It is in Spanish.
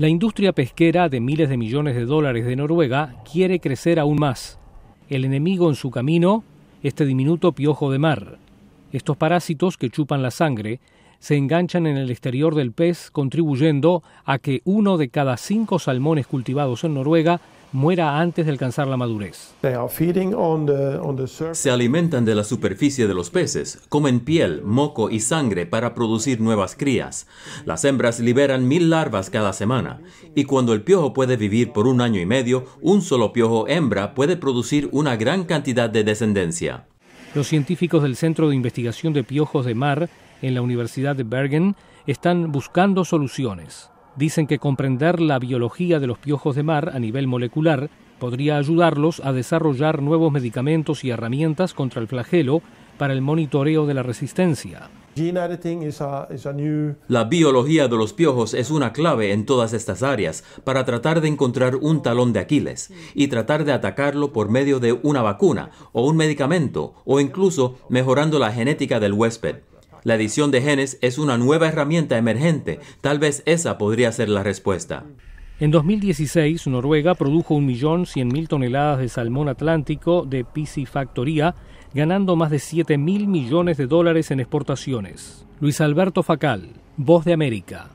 La industria pesquera de miles de millones de dólares de Noruega quiere crecer aún más. El enemigo en su camino, este diminuto piojo de mar. Estos parásitos que chupan la sangre se enganchan en el exterior del pez, contribuyendo a que uno de cada cinco salmones cultivados en Noruega muera antes de alcanzar la madurez. Se alimentan de la superficie de los peces, comen piel, moco y sangre para producir nuevas crías. Las hembras liberan mil larvas cada semana, y cuando el piojo puede vivir por un año y medio, un solo piojo hembra puede producir una gran cantidad de descendencia. Los científicos del Centro de Investigación de Piojos de Mar en la Universidad de Bergen están buscando soluciones. Dicen que comprender la biología de los piojos de mar a nivel molecular podría ayudarlos a desarrollar nuevos medicamentos y herramientas contra el flagelo para el monitoreo de la resistencia. La biología de los piojos es una clave en todas estas áreas para tratar de encontrar un talón de Aquiles y tratar de atacarlo por medio de una vacuna o un medicamento o incluso mejorando la genética del huésped. La edición de genes es una nueva herramienta emergente. Tal vez esa podría ser la respuesta. En 2016, Noruega produjo 1.100.000 toneladas de salmón atlántico de piscifactoría, ganando más de 7.000 millones de dólares en exportaciones. Luis Alberto Facal, Voz de América.